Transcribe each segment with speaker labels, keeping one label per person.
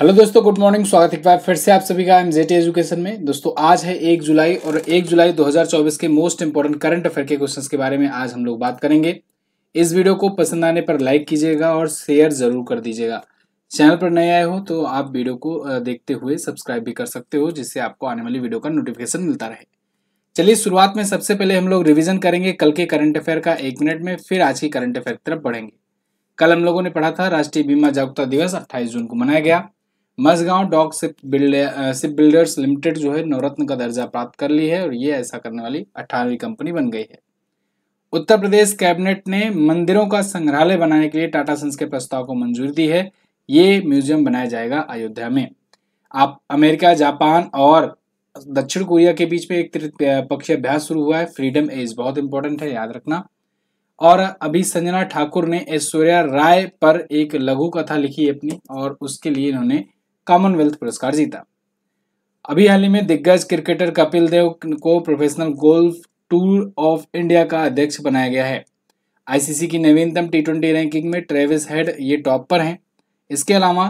Speaker 1: hello दोस्तों good morning स्वागत है बार फिर से आप सभी का एम जेटी एजुकेशन में दोस्तों आज है एक जुलाई और एक जुलाई 2024 के मोस्ट इंपॉर्टेंट करंट अफेयर के क्वेश्चंस के बारे में आज हम लोग बात करेंगे इस वीडियो को पसंद आने पर लाइक कीजिएगा और शेयर जरूर कर दीजिएगा चैनल पर नए आए हो तो आप वीडियो को देखते हुए सब्सक्राइब भी कर सकते हो जिससे आपको आने वाली वीडियो का नोटिफिकेशन मिलता रहे चलिए शुरुआत में सबसे पहले हम लोग रिविजन करेंगे कल के करंट अफेयर का एक मिनट में फिर आज की करंट अफेयर की तरफ बढ़ेंगे कल हम लोगों ने पढ़ा था राष्ट्रीय बीमा जागरूकता दिवस अट्ठाईस जून को मनाया गया Mazagon dock ship builder ship builders limited जो है नवरत्न का दर्जा प्राप्त कर ली है और ये ऐसा करने वाली अठारहवीं कंपनी बन गई है उत्तर प्रदेश कैबिनेट ने मंदिरों का संग्रहालय बनाने के लिए टाटा सन्स के प्रस्ताव को मंजूरी दी है ये म्यूजियम बनाया जाएगा अयोध्या में आप अमेरिका जापान और दक्षिण कोरिया के बीच में एक त्रिपक्षीय अभ्यास शुरू हुआ है फ्रीडम एज बहुत इंपॉर्टेंट है याद रखना और अभी संजना ठाकुर ने ऐश्वर्या राय पर एक लघु कथा लिखी अपनी और उसके लिए इन्होंने कॉमनवेल्थ पुरस्कार जीता अभी हाल ही में दिग्गज क्रिकेटर कपिल देव को professional golf tour of India का अध्यक्ष बनाया गया है आईसीसी की नवीनतम टी ट्वेंटी रैंकिंग में ट्रेविस हेड ये टॉप पर हैं इसके अलावा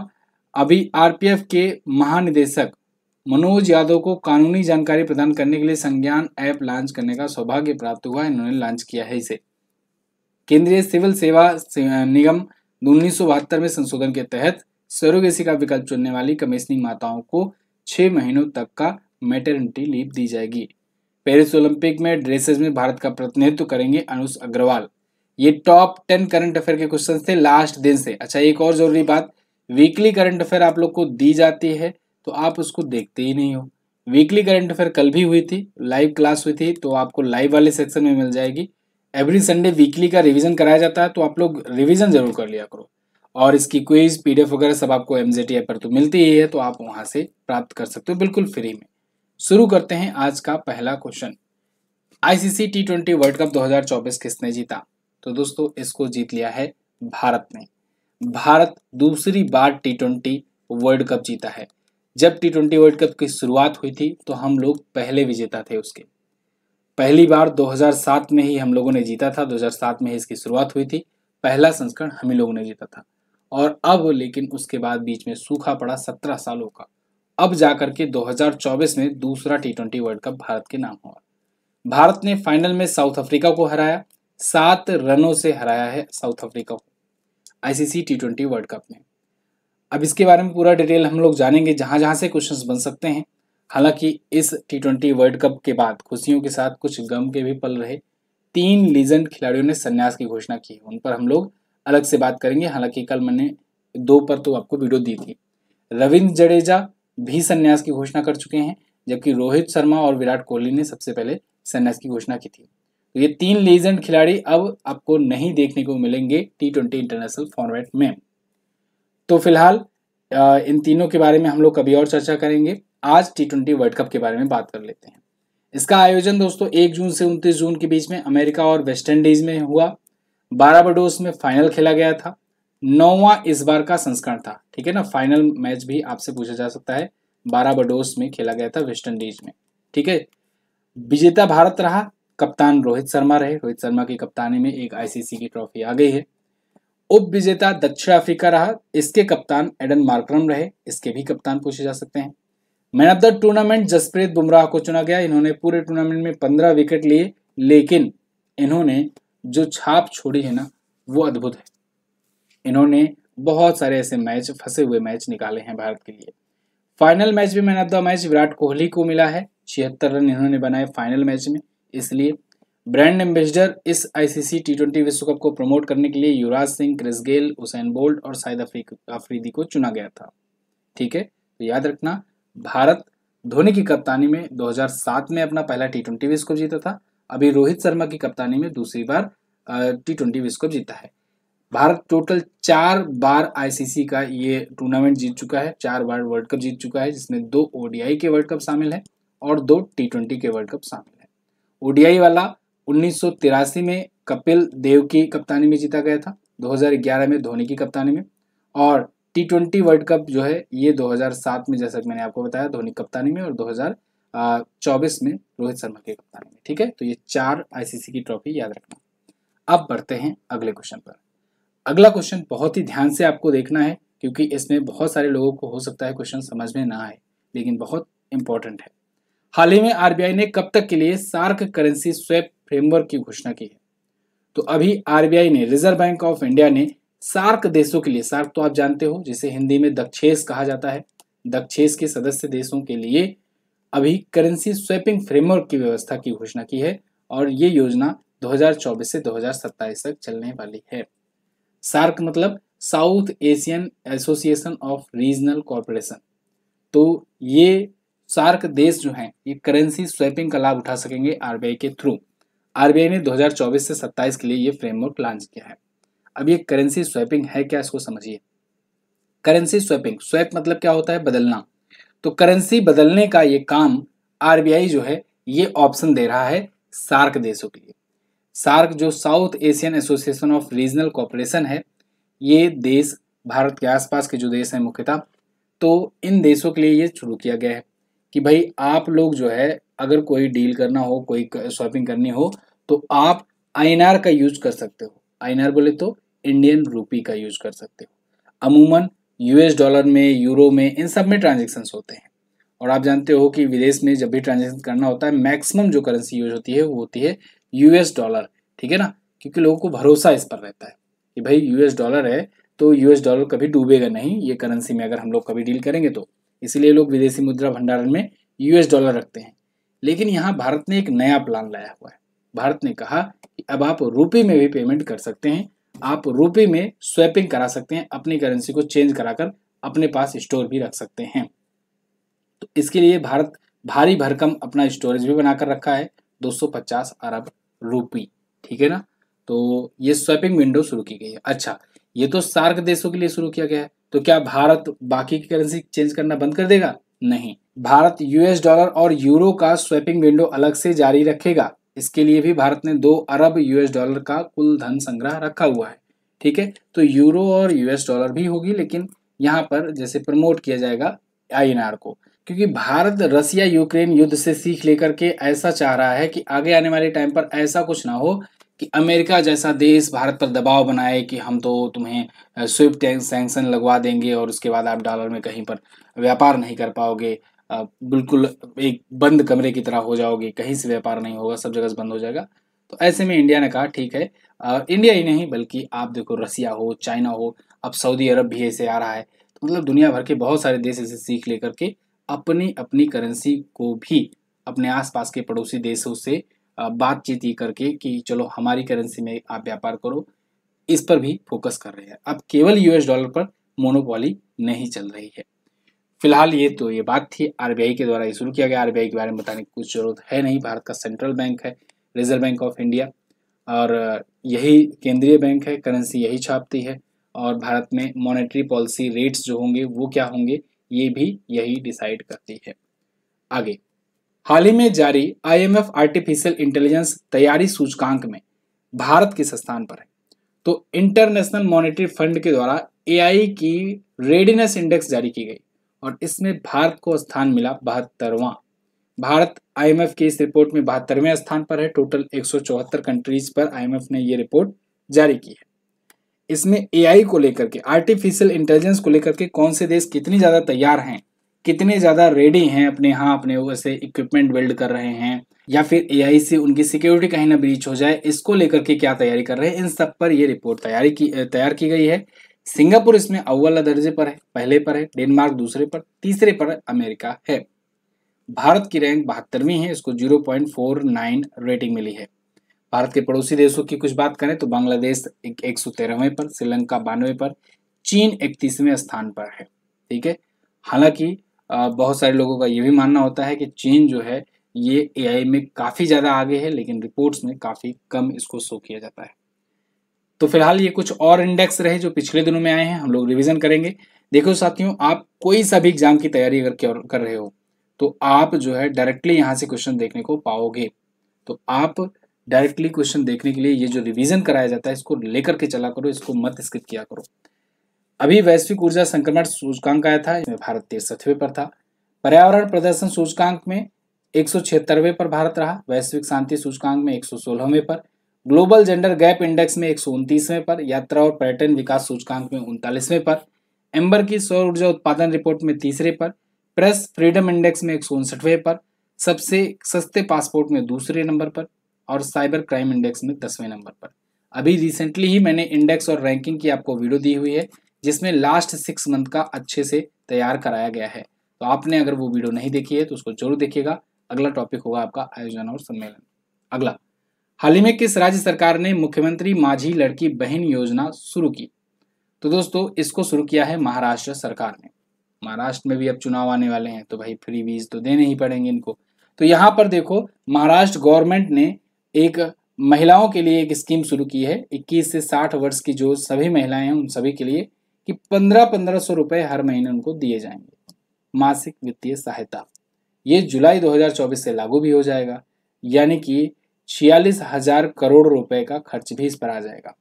Speaker 1: अभी आरपीएफ के महानिदेशक मनोज यादव को कानूनी जानकारी प्रदान करने के लिए संज्ञान ऐप लॉन्च करने का सौभाग्य प्राप्त हुआ इन्होंने लॉन्च किया है इसे केंद्रीय सिविल सेवा निगम उन्नीस में संशोधन के तहत सरोगेसी का विकल्प चुनने वाली कमिश्निंग माताओं को छह महीनों तक का मेटर्निटी लीव दी जाएगी पेरिस ओलंपिक में ड्रेसेस में भारत का प्रतिनिधित्व करेंगे अनुज अग्रवाल ये टॉप टेन करंट अफेयर के क्वेश्चन थे लास्ट दिन से अच्छा एक और जरूरी बात वीकली करंट अफेयर आप लोग को दी जाती है तो आप उसको देखते ही नहीं हो वीकली करंट अफेयर कल भी हुई थी लाइव क्लास हुई थी तो आपको लाइव वाले सेक्शन में मिल जाएगी एवरी संडे वीकली का रिवीजन कराया जाता है तो आप लोग रिवीजन जरूर कर लिया करो और इसकी क्विज पी वगैरह सब आपको एम जे पर तो मिलती ही है तो आप वहाँ से प्राप्त कर सकते हो बिल्कुल फ्री में शुरू करते हैं आज का पहला question ICC T twenty world cup 2024 किसने जीता तो दोस्तों इसको जीत लिया है भारत ने भारत दूसरी बार टी ट्वेंटी वर्ल्ड कप जीता है जब टी ट्वेंटी वर्ल्ड कप की शुरुआत हुई थी तो हम लोग पहले विजेता थे उसके पहली बार 2007 में ही हम लोगों ने जीता था 2007 में ही इसकी शुरुआत हुई थी पहला संस्करण हम ही लोगों ने जीता था और अब लेकिन उसके बाद बीच में सूखा पड़ा सत्रह सालों का अब जाकर के 2024 में दूसरा T twenty world cup Bharat के नाम हुआ भारत ने फाइनल में साउथ अफ्रीका को हराया सात रनों से हराया है साउथ अफ्रीका को ICC T twenty world cup में अब इसके बारे में पूरा डिटेल हम लोग जानेंगे जहां जहां से क्वेश्चंस बन सकते हैं हालांकि इस टी ट्वेंटी वर्ल्ड कप के बाद खुशियों के साथ कुछ गम के भी पल रहे तीन लीजेंड खिलाड़ियों ने संन्यास की घोषणा की उन पर हम लोग अलग से बात करेंगे हालांकि कल मैंने दो पर तो आपको वीडियो दी थी रविंद्र जडेजा भी संन्यास की घोषणा कर चुके हैं जबकि रोहित शर्मा और विराट कोहली ने सबसे पहले संन्यास की घोषणा की थी तो ये तीन लीजेंड खिलाड़ी अब आपको नहीं देखने को मिलेंगे टी ट्वेंटी इंटरनेशनल फॉर्मेट में तो फिलहाल इन तीनों के बारे में हम लोग कभी और चर्चा करेंगे आज टी ट्वेंटी वर्ल्ड कप के बारे में बात कर लेते हैं इसका आयोजन दोस्तों एक जून से उनतीस जून के बीच में अमेरिका और वेस्ट इंडीज में हुआ बडोस में फाइनल खेला गया था नौवा इस बार का संस्करण था ठीक है ना फाइनल मैच भी आपसे पूछा जा सकता है बाराबाडोस में खेला गया था वेस्ट इंडीज में ठीक है विजेता भारत रहा कप्तान रोहित शर्मा रहे रोहित शर्मा की कप्तानी में एक आईसीसी की ट्रॉफी आ गई है उप विजेता दक्षिण अफ्रीका रहा इसके कप्तान एडन मार्क्रम रहे इसके भी कप्तान पूछे जा सकते हैं man of the tournament Jasprit Bumrah को चुना गया इन्होंने पूरे टूर्नामेंट में पंद्रह विकेट लिए लेकिन इन्होंने जो छाप छोड़ी है ना वो अद्भुत है इन्होंने बहुत सारे ऐसे मैच फंसे हुए मैच निकाले हैं भारत के लिए फाइनल मैच भी man of the match Virat Kohli को मिला है छिहत्तर रन इन्होंने बनाए फाइनल मैच में इसलिए ब्रांड एम्बेसडर इस आईसीसी टी ट्वेंटी विश्व कप को प्रमोट करने के लिए Yuvraj Singh Chris Gayle Usain Bolt और शायद अफरीदी को चुना गया था ठीक है तो याद रखना भारत धोनी की कप्तानी में 2007 में अपना पहला टी ट्वेंटी विश्व कप जीता था अभी रोहित शर्मा की कप्तानी में दूसरी बार टी ट्वेंटी विश्व कप जीता है भारत टोटल चार बार आईसीसी का ये टूर्नामेंट जीत चुका है चार बार वर्ल्ड कप जीत चुका है जिसमें दो ओडीआई के वर्ल्ड कप शामिल है और दो टी ट्वेंटी के वर्ल्ड कप शामिल है ओडीआई वाला उन्नीस में कपिल देव की कप्तानी में जीता गया था 2011 में धोनी की कप्तानी में और टी ट्वेंटी वर्ल्ड कप जो है ये 2007 में जैसा कि मैंने आपको बताया धोनी कप्तानी में और चौबीस में रोहित शर्मा की कप्तानी में ठीक है तो ये चार आईसीसी की ट्रॉफी याद रखना अब बढ़ते हैं अगले क्वेश्चन पर अगला क्वेश्चन बहुत ही ध्यान से आपको देखना है क्योंकि इसमें बहुत सारे लोगों को हो सकता है क्वेश्चन समझ में ना आए लेकिन बहुत इंपॉर्टेंट है हाल ही में आरबीआई ने कब तक के लिए सार्क करेंसी स्वैप फ्रेमवर्क की घोषणा की है तो अभी आरबीआई ने रिजर्व बैंक ऑफ इंडिया ने सार्क देशों के लिए सार्क तो आप जानते हो जिसे हिंदी में दक्षेस कहा जाता है दक्षेस के सदस्य देशों के लिए अभी करेंसी स्वैपिंग फ्रेमवर्क की व्यवस्था की घोषणा की है और ये योजना 2024 से 2027 तक चलने वाली है सार्क मतलब South Asian association of regional corporation तो ये सार्क देश जो हैं ये करेंसी स्वैपिंग का लाभ उठा सकेंगे आरबीआई के थ्रू आरबीआई ने 2024 से 27 के लिए ये फ्रेमवर्क लॉन्च किया है अब ये करेंसी स्वैपिंग है क्या इसको समझिए करेंसी स्वैपिंग स्वैप मतलब क्या होता है बदलना तो करेंसी बदलने का ये काम आरबीआई जो है ये ऑप्शन दे रहा है सार्क देशों के लिए सार्क जो South Asian association of regional cooperation है ये देश भारत के आसपास के जो देश हैं मुख्यतः तो इन देशों के लिए ये शुरू किया गया है कि भाई आप लोग जो है अगर कोई डील करना हो कोई शॉपिंग करनी हो तो आप आईएनआर का यूज कर सकते हो आईएनआर बोले तो इंडियन रूपी का यूज कर सकते हो अमूमन यूएस डॉलर में यूरो में इन सब में ट्रांजेक्शन होते हैं और आप जानते हो कि विदेश में जब भी ट्रांजेक्शन करना होता है मैक्सिमम जो करेंसी यूज होती है वो होती है यूएस डॉलर ठीक है ना क्योंकि लोगों को भरोसा इस पर रहता है कि भाई यूएस डॉलर है तो यूएस डॉलर कभी डूबेगा नहीं ये करेंसी में अगर हम लोग कभी डील करेंगे तो इसीलिए लोग विदेशी मुद्रा भंडारण में यूएस डॉलर रखते हैं लेकिन यहाँ भारत ने एक नया प्लान लाया हुआ है भारत ने कहा कि अब आप रुपये में भी पेमेंट कर सकते हैं आप रुपए में स्वैपिंग करा सकते हैं अपनी करेंसी को चेंज कराकर अपने पास स्टोर भी रख सकते हैं तो इसके लिए भारत भारी भरकम अपना स्टोरेज भी बनाकर रखा है 250 अरब रुपी ठीक है ना तो ये स्वैपिंग विंडो शुरू की गई है अच्छा ये तो सार्क देशों के लिए शुरू किया गया है तो क्या भारत बाकी की करेंसी चेंज करना बंद कर देगा नहीं भारत यूएस डॉलर और यूरो का स्वैपिंग विंडो अलग से जारी रखेगा इसके लिए भी भारत ने दो अरब यूएस डॉलर का कुल धन संग्रह रखा हुआ है ठीक है तो यूरो और यूएस डॉलर भी होगी लेकिन यहाँ पर जैसे प्रमोट किया जाएगा आई को क्योंकि भारत रसिया यूक्रेन युद्ध से सीख लेकर के ऐसा चाह रहा है कि आगे आने वाले टाइम पर ऐसा कुछ ना हो कि अमेरिका जैसा देश भारत पर दबाव बनाए कि हम तो तुम्हें स्विफ्ट सैंक्शन लगवा देंगे और उसके बाद आप डॉलर में कहीं पर व्यापार नहीं कर पाओगे बिल्कुल एक बंद कमरे की तरह हो जाओगे कहीं से व्यापार नहीं होगा सब जगह बंद हो जाएगा तो ऐसे में इंडिया ने कहा ठीक है इंडिया ही नहीं बल्कि आप देखो रसिया हो चाइना हो अब सऊदी अरब भी ऐसे आ रहा है तो मतलब दुनिया भर के बहुत सारे देश ऐसे सीख लेकर के अपनी अपनी करेंसी को भी अपने आसपास के पड़ोसी देशों से बातचीत ही करके कि चलो हमारी करेंसी में आप व्यापार करो इस पर भी फोकस कर रहे हैं अब केवल यूएस डॉलर पर मोनोपॉली नहीं चल रही है फिलहाल ये तो ये बात थी आरबीआई के द्वारा ये शुरू किया गया आरबीआई के बारे में बताने की कुछ जरूरत है नहीं भारत का सेंट्रल बैंक है रिजर्व बैंक ऑफ इंडिया और यही केंद्रीय बैंक है करेंसी यही छापती है और भारत में मॉनेटरी पॉलिसी रेट्स जो होंगे वो क्या होंगे ये भी यही डिसाइड करती है आगे हाल ही में जारी आईएमएफ आर्टिफिशियल इंटेलिजेंस तैयारी सूचकांक में भारत किस स्थान पर है तो इंटरनेशनल मॉनेटरी फंड के द्वारा एआई की रेडीनेस इंडेक्स जारी की गई और इसमें भारत को स्थान मिला बहत्तरवां भारत आईएमएफ की इस रिपोर्ट में बहत्तरवें स्थान पर है टोटल एक कंट्रीज पर आईएमएफ ने ये रिपोर्ट जारी की है इसमें एआई को लेकर के आर्टिफिशियल इंटेलिजेंस को लेकर के कौन से देश कितनी ज़्यादा तैयार हैं कितने ज़्यादा रेडी हैं अपने यहाँ अपने से इक्विपमेंट बिल्ड कर रहे हैं या फिर एआई से उनकी सिक्योरिटी कहीं ना ब्रीच हो जाए इसको लेकर के क्या तैयारी कर रहे हैं इन सब पर यह रिपोर्ट तैयारी की तैयार की गई है सिंगापुर इसमें अव्वल दर्जे पर है पहले पर है डेनमार्क दूसरे पर तीसरे पर अमेरिका है भारत की रैंक बहत्तरवीं है इसको 0.49 रेटिंग मिली है भारत के पड़ोसी देशों की कुछ बात करें तो बांग्लादेश एक सौ तेरहवें पर श्रीलंका बानवे पर चीन इकतीसवें स्थान पर है ठीक है हालांकि बहुत सारे लोगों का ये भी मानना होता है कि चीन जो है ये ए में काफ़ी ज़्यादा आगे है लेकिन रिपोर्ट्स में काफ़ी कम इसको शो किया जाता है तो फिलहाल ये कुछ और इंडेक्स रहे जो पिछले दिनों में आए हैं हम लोग रिविजन करेंगे देखो साथियों आप कोई सा भी एग्जाम की तैयारी अगर कर रहे हो तो आप जो है डायरेक्टली यहाँ से क्वेश्चन देखने को पाओगे तो आप डायरेक्टली क्वेश्चन देखने के लिए ये जो रिवीजन कराया जाता है इसको लेकर के चला करो इसको मत स्किप किया करो अभी वैश्विक ऊर्जा संक्रमण सूचकांक आया था इसमें भारत तिरसठवें पर था पर्यावरण प्रदर्शन सूचकांक में एक पर भारत रहा वैश्विक शांति सूचकांक में एक पर ग्लोबल जेंडर गैप इंडेक्स में एक पर यात्रा और पर्यटन विकास सूचकांक में उनतालीसवें पर एम्बर की सौर ऊर्जा उत्पादन रिपोर्ट में तीसरे पर प्रेस फ्रीडम इंडेक्स में एक पर सबसे सस्ते पासपोर्ट में दूसरे नंबर पर और साइबर क्राइम इंडेक्स में दसवें नंबर पर अभी रिसेंटली ही मैंने इंडेक्स और रैंकिंग की आपको वीडियो दी हुई है जिसमें लास्ट सिक्स मंथ का अच्छे से तैयार कराया गया है तो आपने अगर वो वीडियो नहीं देखी है तो उसको जरूर देखिएगा अगला टॉपिक होगा आपका आयोजन और सम्मेलन अगला हाल ही में किस राज्य सरकार ने मुख्यमंत्री माझी लड़की बहन योजना शुरू की तो दोस्तों इसको शुरू किया है महाराष्ट्र सरकार ने महाराष्ट्र में भी अब चुनाव आने वाले हैं तो भाई फ्री बीज तो देने ही पड़ेंगे इनको तो यहाँ पर देखो महाराष्ट्र गवर्नमेंट ने एक महिलाओं के लिए एक स्कीम शुरू की है 21 से 60 वर्ष की जो सभी महिलाएं हैं उन सभी के लिए कि पंद्रह पंद्रह सौ रुपये हर महीने उनको दिए जाएंगे मासिक वित्तीय सहायता ये जुलाई 2024 से लागू भी हो जाएगा यानी कि छियालीस हजार करोड़ रुपए का खर्च भी इस पर आ जाएगा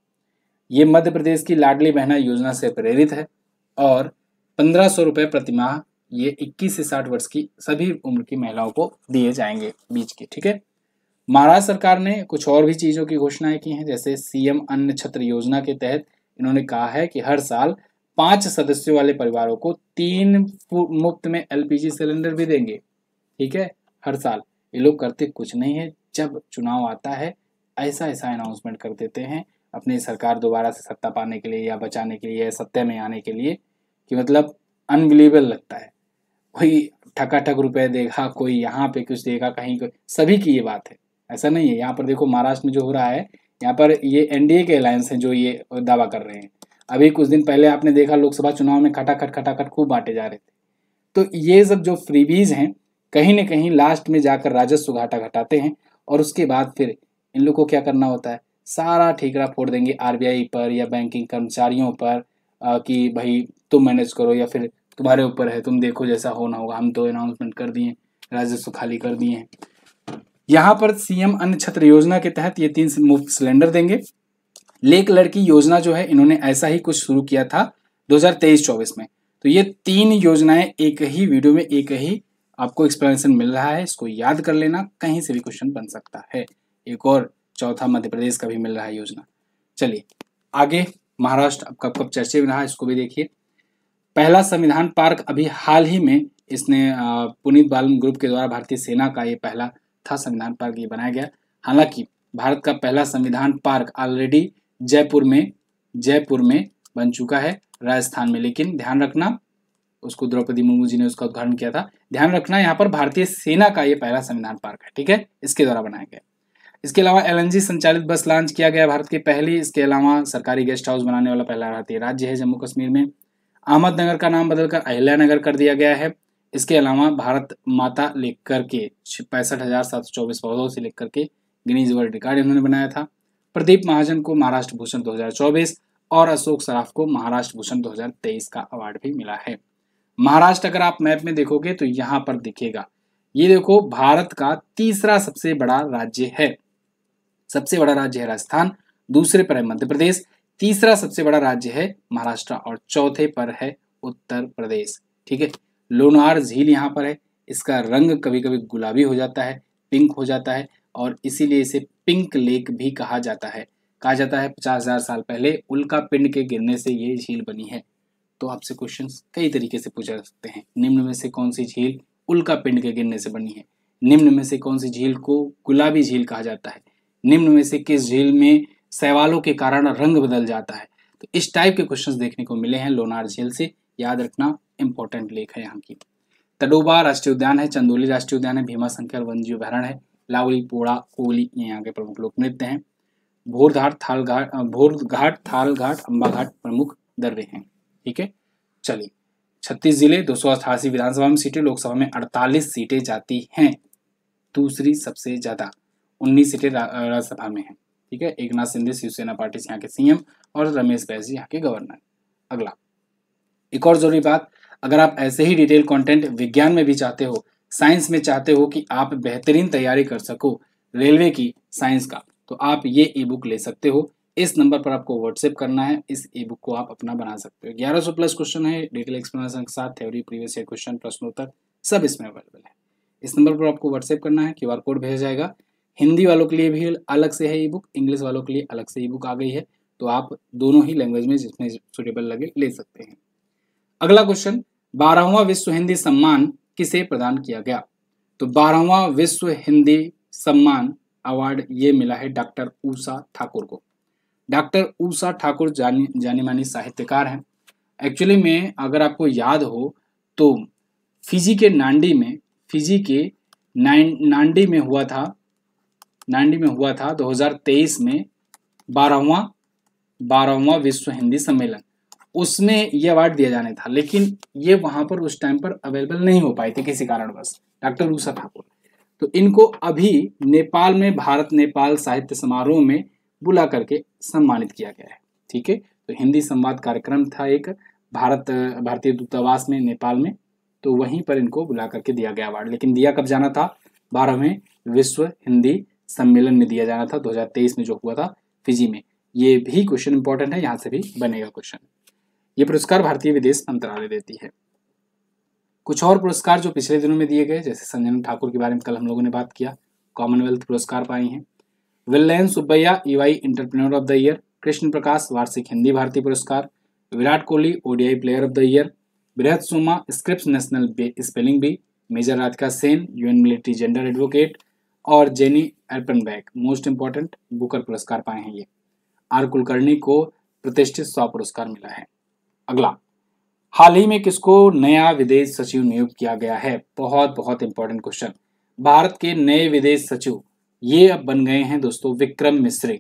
Speaker 1: ये मध्य प्रदेश की लाडली बहना योजना से प्रेरित है और पंद्रह सौ रुपये प्रतिमाह ये 21 से 60 वर्ष की सभी उम्र की महिलाओं को दिए जाएंगे बीच के ठीक है महाराष्ट्र सरकार ने कुछ और भी चीज़ों की घोषणाएं की हैं जैसे सीएम अन्न छत्र योजना के तहत इन्होंने कहा है कि हर साल पांच सदस्यों वाले परिवारों को तीन मुफ्त में एलपीजी सिलेंडर भी देंगे ठीक है हर साल ये लोग करते कुछ नहीं है जब चुनाव आता है ऐसा ऐसा अनाउंसमेंट कर देते हैं अपनी सरकार दोबारा से सत्ता पाने के लिए या बचाने के लिए या सत्ता में आने के लिए कि मतलब अनबिलीवेबल लगता है कोई ठक रुपए देगा कोई यहाँ पे कुछ देगा कहीं सभी की ये बात है ऐसा नहीं है यहाँ पर देखो महाराष्ट्र में जो हो रहा है यहाँ पर ये एनडीए के अलायंस हैं जो ये दावा कर रहे हैं अभी कुछ दिन पहले आपने देखा लोकसभा चुनाव में खटाखट खटाखट खूब बांटे जा रहे थे तो ये सब जो फ्रीबीज हैं कहीं ना कहीं लास्ट में जाकर राजस्व घाटा घटाते हैं और उसके बाद फिर इन लोग को क्या करना होता है सारा ठेकरा फोड़ देंगे आर पर या बैंकिंग कर्मचारियों पर कि भाई तुम मैनेज करो या फिर तुम्हारे ऊपर है तुम देखो जैसा होना होगा हम तो अनाउंसमेंट कर दिए राजस्व खाली कर दिए हैं यहाँ पर सीएम अन्न छत्र योजना के तहत ये तीन मुफ्त सिलेंडर देंगे लेक लड़की योजना जो है इन्होंने ऐसा ही कुछ शुरू किया था 2023-24 में तो ये तीन योजनाएं एक ही वीडियो में एक ही आपको एक्सप्लेनेशन मिल रहा है इसको याद कर लेना कहीं से भी क्वेश्चन बन सकता है एक और चौथा मध्य प्रदेश का भी मिल रहा है योजना चलिए आगे महाराष्ट्र अब कब कब चर्चे में रहा इसको भी देखिए पहला संविधान पार्क अभी हाल ही में इसने पुनीत बालम ग्रुप के द्वारा भारतीय सेना का ये पहला था संविधान पार्क ये बनाया गया हालांकि भारत का पहला संविधान पार्क ऑलरेडी जयपुर में जयपुर में बन चुका है राजस्थान में लेकिन ध्यान रखना उसको द्रौपदी मुर्मू जी ने उसका उद्घाटन किया था ध्यान रखना यहाँ पर भारतीय सेना का ये पहला संविधान पार्क है ठीक है इसके द्वारा बनाया गया इसके अलावा एलएनजी संचालित बस लॉन्च किया गया भारत की पहली इसके अलावा सरकारी गेस्ट हाउस बनाने वाला पहला भारतीय राज्य है जम्मू कश्मीर में अहमदनगर का नाम बदलकर अहिल्या नगर कर दिया गया है इसके अलावा भारत माता लिख करके पैंसठ हज़ार सात सौ चौबीस पौधों से लिख करके गिनीज वर्ल्ड रिकॉर्ड इन्होंने बनाया था प्रदीप महाजन को महाराष्ट्र भूषण 2024 और अशोक सराफ को महाराष्ट्र भूषण 2023 का अवार्ड भी मिला है महाराष्ट्र अगर आप मैप में देखोगे तो यहाँ पर दिखेगा ये देखो भारत का तीसरा सबसे बड़ा राज्य है सबसे बड़ा राज्य है राजस्थान दूसरे पर है मध्य प्रदेश तीसरा सबसे बड़ा राज्य है महाराष्ट्र और चौथे पर है उत्तर प्रदेश ठीक है लोनार झील यहाँ पर है इसका रंग कभी कभी गुलाबी हो जाता है पिंक हो जाता है और इसीलिए इसे पिंक लेक भी कहा जाता है कहा जाता है पचास हजार साल पहले उल्का पिंड के गिरने से ये झील बनी है तो आपसे क्वेश्चन कई तरीके से पूछा जा सकते हैं निम्न में से कौन सी झील उल्का पिंड के गिरने से बनी है निम्न में से कौन सी झील को गुलाबी झील कहा जाता है निम्न में से किस झील में सैवालों के कारण रंग बदल जाता है तो इस टाइप के क्वेश्चन देखने को मिले हैं लोनार झील से याद रखना इंपॉर्टेंट लेख है यहाँ की तडोबा राष्ट्रीय उद्यान है चंदोली राष्ट्रीय उद्यान है भीमा शंकर वन जीव है लावली पोड़ा कोली ये यहाँ के प्रमुख लोक नृत्य हैं भोरधाट थाल घाट भोर घाट थाल घाट अम्बा घाट प्रमुख दर्रे हैं ठीक है चलिए छत्तीस जिले दो विधानसभा में सीटें लोकसभा में अड़तालीस सीटें जाती हैं दूसरी सबसे ज़्यादा उन्नीस सीटें राज्यसभा में हैं ठीक है एक नाथ सिंधे शिवसेना पार्टी से यहाँ के सीएम और रमेश बैस जी यहाँ के गवर्नर अगला एक और जरूरी बात अगर आप ऐसे ही डिटेल कंटेंट विज्ञान में भी चाहते हो साइंस में चाहते हो कि आप बेहतरीन तैयारी कर सको रेलवे की साइंस का तो आप ये ई बुक ले सकते हो इस नंबर पर आपको व्हाट्सएप करना है इस ई बुक को आप अपना बना सकते हो 1100 प्लस क्वेश्चन है डिटेल एक्सप्लेनेशन के साथ थ्योरी प्रीवियस ईयर क्वेश्चन प्रश्नोत्तर सब इसमें अवेलेबल है इस नंबर पर आपको व्हाट्सएप करना है क्यू कोड भेजा जाएगा हिंदी वालों के लिए भी अलग से है ई बुक इंग्लिश वालों के लिए अलग से ई बुक आ गई है तो आप दोनों ही लैंग्वेज में जिसमें सुटेबल लगे ले सकते हैं अगला क्वेश्चन बारहवा विश्व हिंदी सम्मान किसे प्रदान किया गया तो बारहवा विश्व हिंदी सम्मान अवार्ड ये मिला है डॉक्टर ऊषा ठाकुर को डॉक्टर ऊषा ठाकुर जानी जानी मानी साहित्यकार हैं एक्चुअली में अगर आपको याद हो तो फिजी के नांडी में फिजी के नांडी में हुआ था नांडी में हुआ था 2023 में बारहवा बारहवा विश्व हिंदी सम्मेलन उसमें ये अवार्ड दिया जाने था लेकिन ये वहां पर उस टाइम पर अवेलेबल नहीं हो पाए थे किसी कारणवश डॉक्टर उषा ठाकुर तो इनको अभी नेपाल में भारत नेपाल साहित्य समारोह में बुला करके सम्मानित किया गया है ठीक है तो हिंदी संवाद कार्यक्रम था एक भारत भारतीय दूतावास में नेपाल में तो वहीं पर इनको बुला करके दिया गया अवार्ड लेकिन दिया कब जाना था बारहवें विश्व हिंदी सम्मेलन में दिया जाना था 2023 में जो हुआ था फिजी में ये भी क्वेश्चन इंपॉर्टेंट है यहाँ से भी बनेगा क्वेश्चन ये पुरस्कार भारतीय विदेश मंत्रालय देती है कुछ और पुरस्कार जो पिछले दिनों में दिए गए जैसे संजन ठाकुर के बारे में कल हम लोगों ने बात किया कॉमनवेल्थ पुरस्कार पाए हैं Vellayan Subbiah EY entrepreneur of the year Krishna Prakash वार्षिक हिंदी भारती पुरस्कार Virat Kohli ODI player of the year Brihat Soma Scripps national spelling bee major Radhika Sen UN military gender advocate और Jenny Erpenbeck most important Booker पुरस्कार पाए हैं ये आर कुलकर्णी को प्रतिष्ठित सौ पुरस्कार मिला है अगला हाल ही में किसको नया विदेश सचिव नियुक्त किया गया है बहुत बहुत इंपॉर्टेंट क्वेश्चन भारत के नए विदेश सचिव ये अब बन गए हैं दोस्तों विक्रम मिस्त्री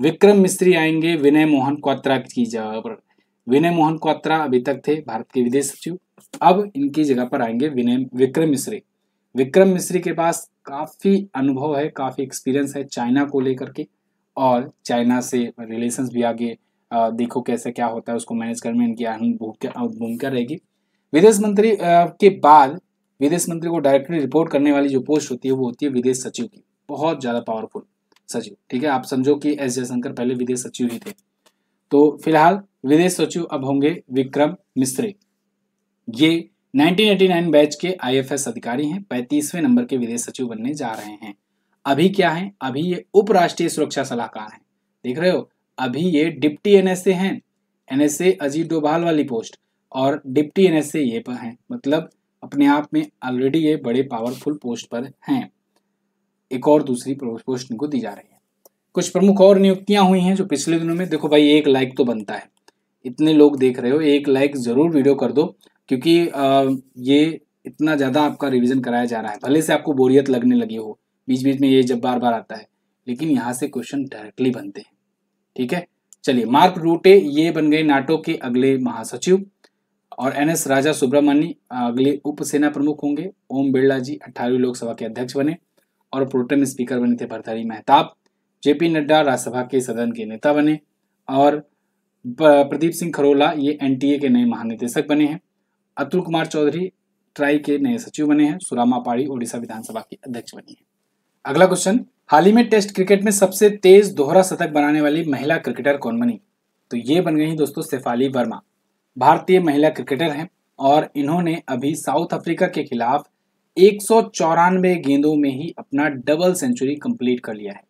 Speaker 1: विक्रम मिश्री आएंगे विनय मोहन क्वात्रा की जगह पर विनय मोहन क्वात्रा अभी तक थे भारत के विदेश सचिव अब इनकी जगह पर आएंगे विनय विक्रम मिश्री विक्रम मिश्री के पास काफ़ी अनुभव है काफ़ी एक्सपीरियंस है चाइना को लेकर के और चाइना से रिलेशंस भी आगे देखो कैसे क्या होता है उसको मैनेज करने में इनकी अहम भूमिका रहेगी विदेश मंत्री के बाद विदेश मंत्री को डायरेक्टली रिपोर्ट करने वाली जो पोस्ट होती है वो होती है विदेश सचिव की बहुत ज़्यादा पावरफुल सचिव ठीक है आप समझो कि एस जयशंकर पहले विदेश सचिव ही थे तो फिलहाल विदेश सचिव अब होंगे विक्रम मिश्रे ये 1989 बैच के आईएफएस अधिकारी हैं पैंतीसवें नंबर के विदेश सचिव बनने जा रहे हैं अभी क्या है अभी ये उपराष्ट्रीय सुरक्षा सलाहकार हैं देख रहे हो अभी ये डिप्टी एनएसए हैं एनएसए अजीत डोभाल वाली पोस्ट और डिप्टी एनएसए ये पर हैं मतलब अपने आप में ऑलरेडी ये बड़े पावरफुल पोस्ट पर हैं एक और दूसरी पोस्ट इनको दी जा रही है कुछ प्रमुख और नियुक्तियां हुई हैं जो पिछले दिनों में देखो भाई एक लाइक तो बनता है इतने लोग देख रहे हो एक लाइक ज़रूर वीडियो कर दो क्योंकि ये इतना ज़्यादा आपका रिविज़न कराया जा रहा है भले से आपको बोरियत लगने लगी हो बीच बीच में ये जब बार बार आता है लेकिन यहाँ से क्वेश्चन डायरेक्टली बनते हैं ठीक है चलिए मार्क रूटे ये बन गए नाटो के अगले महासचिव और एन एस राजा सुब्रमण्य अगले उप सेना प्रमुख होंगे ओम बिरला जी अट्ठारहवीं लोकसभा के अध्यक्ष बने और प्रोटेम स्पीकर बने थे भरतारी मेहताब जेपी नड्डा राज्यसभा के सदन के नेता बने और प्रदीप सिंह खरोला ये एनटीए के नए महानिदेशक बने हैं अतुल कुमार चौधरी ट्राई के नए सचिव बने हैं सुरामा पाड़ी ओडिशा विधानसभा के अध्यक्ष बनी है अगला क्वेश्चन हाल ही में टेस्ट क्रिकेट में सबसे तेज दोहरा शतक बनाने वाली महिला क्रिकेटर कौन बनी तो ये बन गई दोस्तों शेफाली वर्मा भारतीय महिला क्रिकेटर हैं और इन्होंने अभी साउथ अफ्रीका के खिलाफ एक गेंदों में ही अपना डबल सेंचुरी कंप्लीट कर लिया है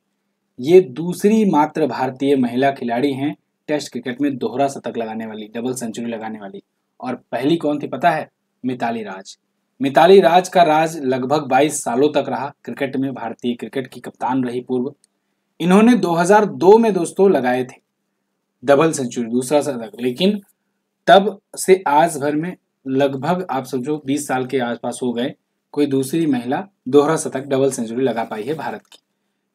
Speaker 1: ये दूसरी मात्र भारतीय महिला खिलाड़ी हैं टेस्ट क्रिकेट में दोहरा शतक लगाने वाली डबल सेंचुरी लगाने वाली और पहली कौन थी पता है मिताली राज मिताली राज का राज लगभग 22 सालों तक रहा क्रिकेट में भारतीय क्रिकेट की कप्तान रही पूर्व इन्होंने 2002 में दोस्तों लगाए थे डबल सेंचुरी दूसरा शतक लेकिन तब से आज भर में लगभग आप समझो 20 साल के आसपास हो गए कोई दूसरी महिला दोहरा शतक डबल सेंचुरी लगा पाई है भारत की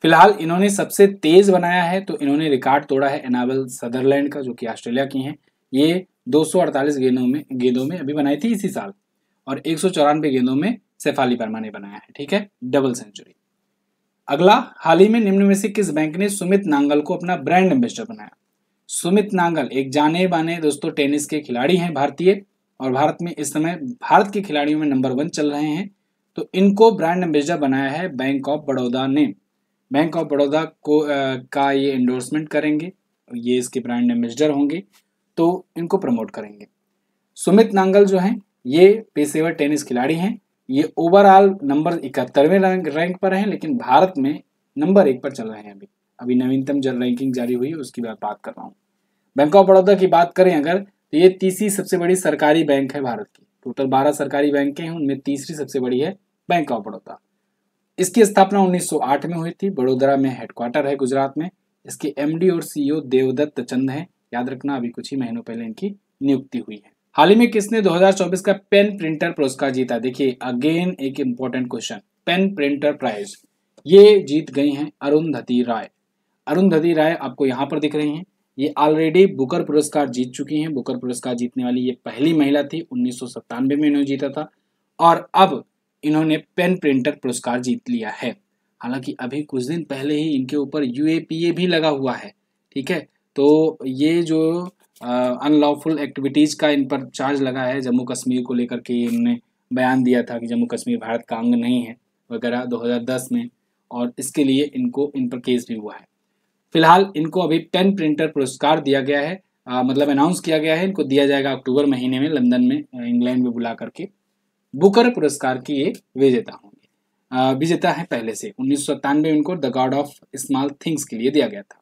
Speaker 1: फिलहाल इन्होंने सबसे तेज बनाया है तो इन्होंने रिकॉर्ड तोड़ा है एनाबल सदरलैंड का जो कि ऑस्ट्रेलिया की हैं ये 248 गेंदों में गेंदों में अभी बनाई थी इसी साल और एक गेंदों में सेफाली वर्मा ने बनाया है ठीक है डबल सेंचुरी अगला हाल ही में निम्न में से किस बैंक ने सुमित नांगल को अपना ब्रांड एम्बेसडर बनाया सुमित नांगल एक जाने बाने दोस्तों टेनिस के खिलाड़ी हैं भारतीय और भारत में इस समय भारत के खिलाड़ियों में नंबर वन चल रहे हैं तो इनको ब्रांड एम्बेसडर बनाया है बैंक ऑफ बड़ौदा ने बैंक ऑफ बड़ौदा को आ, का ये एंडोर्समेंट करेंगे ये इसके ब्रांड एम्बेसडर होंगे तो इनको प्रमोट करेंगे सुमित नांगल जो हैं ये पेशेवर टेनिस खिलाड़ी हैं ये ओवरऑल नंबर इकहत्तरवें रैंक रैंक पर हैं लेकिन भारत में नंबर एक पर चल रहे हैं अभी अभी नवीनतम जल रैंकिंग जारी हुई है उसकी बात कर रहा हूँ बैंक ऑफ बड़ौदा की बात करें अगर तो ये तीसरी सबसे बड़ी सरकारी बैंक है भारत की टोटल बारह सरकारी बैंक हैं उनमें तीसरी सबसे बड़ी है बैंक ऑफ बड़ौदा इसकी स्थापना 1908 में हुई थी बड़ोदरा में हेडक्वार्टर है गुजरात में इसके एमडी और सीईओ e देवदत्त चंद हैं याद रखना अभी कुछ ही महीनों पहले इनकी नियुक्ति हुई है हाल ही में किसने 2024 का पेन प्रिंटर पुरस्कार जीता देखिए अगेन एक important question PEN Pinter prize ये जीत गई हैं अरुंधति राय अरुंधति राय आपको यहाँ पर दिख रही हैं ये ऑलरेडी बुकर पुरस्कार जीत चुकी हैं बुकर पुरस्कार जीतने वाली ये पहली महिला थी उन्नीस में इन्होंने जीता था और अब इन्होंने पेन प्रिंटर पुरस्कार जीत लिया है हालांकि अभी कुछ दिन पहले ही इनके ऊपर यू भी लगा हुआ है ठीक है तो ये जो अनलॉफुल एक्टिविटीज़ का इन पर चार्ज लगा है जम्मू कश्मीर को लेकर के इन्होंने बयान दिया था कि जम्मू कश्मीर भारत का अंग नहीं है वगैरह 2010 में और इसके लिए इनको इन पर केस भी हुआ है फिलहाल इनको अभी पेन प्रिंटर पुरस्कार दिया गया है आ, मतलब अनाउंस किया गया है इनको दिया जाएगा अक्टूबर महीने में लंदन में इंग्लैंड में बुला करके बुकर पुरस्कार की ये विजेता होंगे विजेता है पहले से उन्नीस में इनको the god of small things के लिए दिया गया था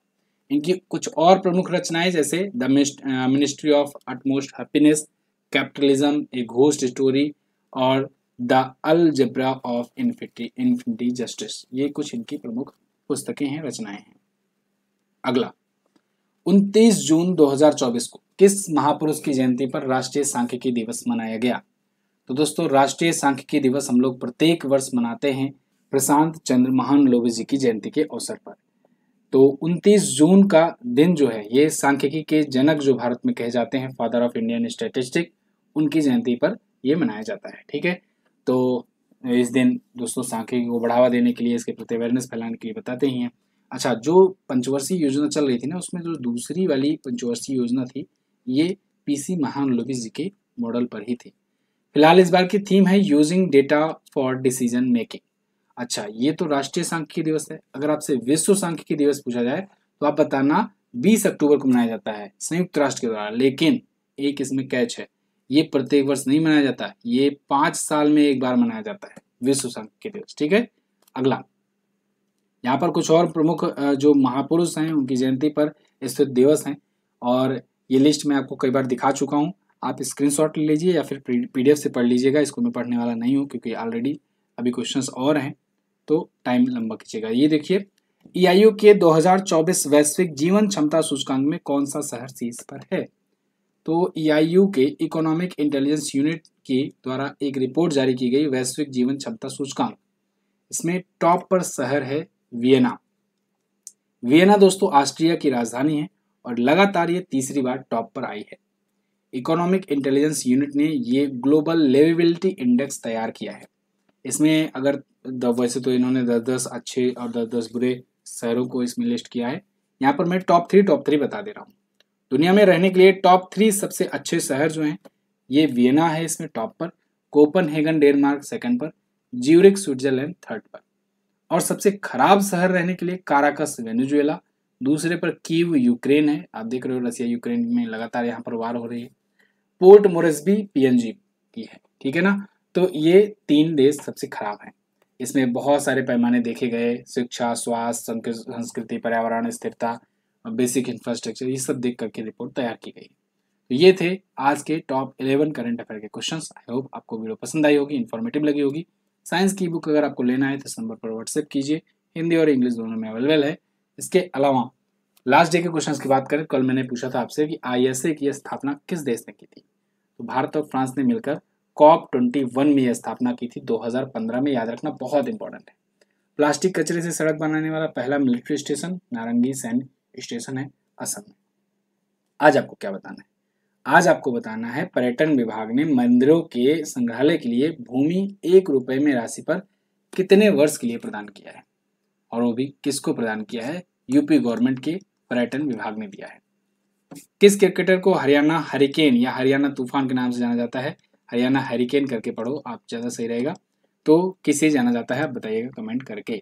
Speaker 1: इनकी कुछ और प्रमुख रचनाएं जैसे the ministry of utmost happiness capitalism a ghost story और the algebra of infinite infinite justice ये कुछ इनकी प्रमुख पुस्तकें हैं रचनाएं हैं अगला 29 जून 2024 को किस महापुरुष की जयंती पर राष्ट्रीय सांख्यिकी दिवस मनाया गया तो दोस्तों राष्ट्रीय सांख्यिकी दिवस हम लोग प्रत्येक वर्ष मनाते हैं प्रशांत चंद्र महान लोबी जी की जयंती के अवसर पर तो 29 जून का दिन जो है ये सांख्यिकी के जनक जो भारत में कहे जाते हैं फादर ऑफ इंडियन स्टेटिस्टिक उनकी जयंती पर ये मनाया जाता है ठीक है तो इस दिन दोस्तों सांख्यिकी को बढ़ावा देने के लिए इसके प्रति अवेयरनेस फैलाने के लिए बताते ही हैं अच्छा जो पंचवर्षीय योजना चल रही थी ना उसमें जो दूसरी वाली पंचवर्षीय योजना थी ये पीसी महान लोबी जी के मॉडल पर ही थी फिलहाल इस बार की थीम है using data for decision making अच्छा ये तो राष्ट्रीय सांख्यिकी दिवस है अगर आपसे विश्व सांख्यिकी दिवस पूछा जाए तो आप बताना 20 अक्टूबर को मनाया जाता है संयुक्त राष्ट्र के द्वारा लेकिन एक इसमें कैच है ये प्रत्येक वर्ष नहीं मनाया जाता ये पांच साल में एक बार मनाया जाता है विश्व सांख्यिकी दिवस ठीक है अगला यहाँ पर कुछ और प्रमुख जो महापुरुष हैं उनकी जयंती पर स्थित दिवस हैं और ये लिस्ट मैं आपको कई बार दिखा चुका हूँ आप स्क्रीनशॉट ले लीजिए या फिर पीडीएफ से पढ़ लीजिएगा इसको मैं पढ़ने वाला नहीं हूँ क्योंकि ऑलरेडी अभी क्वेश्चंस और हैं तो टाइम लंबा खींचेगा ये देखिए यू के 2024 वैश्विक जीवन क्षमता सूचकांक में कौन सा शहर शीर्ष पर है तो यू के इकोनॉमिक इंटेलिजेंस यूनिट के द्वारा एक रिपोर्ट जारी की गई वैश्विक जीवन क्षमता सूचकांक इसमें टॉप पर शहर है वियना वियना दोस्तों ऑस्ट्रिया की राजधानी है और लगातार ये तीसरी बार टॉप पर आई है इकोनॉमिक इंटेलिजेंस यूनिट ने ये ग्लोबल लेवेबिलिटी इंडेक्स तैयार किया है इसमें अगर वैसे तो इन्होंने दस दस अच्छे और दस दस बुरे शहरों को इसमें लिस्ट किया है यहाँ पर मैं टॉप थ्री टॉप थ्री बता दे रहा हूँ दुनिया में रहने के लिए टॉप थ्री सबसे अच्छे शहर जो हैं ये वियना है इसमें टॉप पर कोपन हेगन डेनमार्क सेकंड पर ज्यूरिक स्विट्जरलैंड थर्ड पर और सबसे खराब शहर रहने के लिए काराकस वेनेजुएला दूसरे पर कीव यूक्रेन है आप देख रहे हो रसिया यूक्रेन में लगातार यहाँ पर वार हो रही है पोर्ट मोरेस्बी पीएनजी की है ठीक है ना तो ये तीन देश सबसे खराब हैं इसमें बहुत सारे पैमाने देखे गए शिक्षा स्वास्थ्य संस्कृति पर्यावरण स्थिरता और बेसिक इंफ्रास्ट्रक्चर ये सब देख करके रिपोर्ट तैयार की गई तो ये थे आज के टॉप 11 करंट अफेयर के क्वेश्चंस आई होप आपको वीडियो पसंद आई होगी इन्फॉर्मेटिव लगी होगी साइंस की बुक अगर आपको लेना है तो इस नंबर पर व्हाट्सएप कीजिए हिंदी और इंग्लिश दोनों में अवेलेबल है इसके अलावा लास्ट डे के क्वेश्चन की बात करें कल मैंने पूछा था आपसे कि आई की स्थापना किस देश ने की थी तो भारत और फ्रांस ने मिलकर कॉप ट्वेंटी वन में यह स्थापना की थी 2015 में याद रखना बहुत इंपॉर्टेंट है प्लास्टिक कचरे से सड़क बनाने वाला पहला मिलिट्री स्टेशन नारंगी सैन्य स्टेशन है असम में आज आपको क्या बताना है आज आपको बताना है पर्यटन विभाग ने मंदिरों के संग्रहालय के लिए भूमि एक रुपए में राशि पर कितने वर्ष के लिए प्रदान किया है और वो भी किसको प्रदान किया है यूपी गवर्नमेंट के पर्यटन विभाग ने दिया है किस क्रिकेटर को हरियाणा हरिकेन या हरियाणा तूफान के नाम से जाना जाता है हरियाणा हरिकेन करके पढ़ो आप ज़्यादा सही रहेगा तो किसे जाना जाता है आप बताइएगा कमेंट करके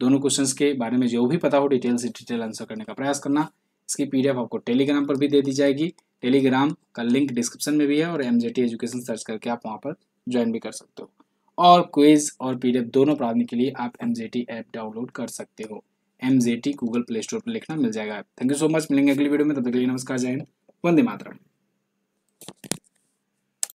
Speaker 1: दोनों क्वेश्चंस के बारे में जो भी पता हो डिटेल से डिटेल आंसर करने का प्रयास करना इसकी पीडीएफ आपको टेलीग्राम पर भी दे दी जाएगी टेलीग्राम का लिंक डिस्क्रिप्शन में भी है और एम एजुकेशन सर्च करके आप वहाँ पर ज्वाइन भी कर सकते हो और क्विज और पी दोनों पढ़ाने के लिए आप एम ऐप डाउनलोड कर सकते हो एम गूगल प्ले स्टोर पर लिखना मिल जाएगा थैंक यू सो मच मिलेंगे अगली वीडियो में तब तक के लिए नमस्कार जय हिंद वंदे मातरम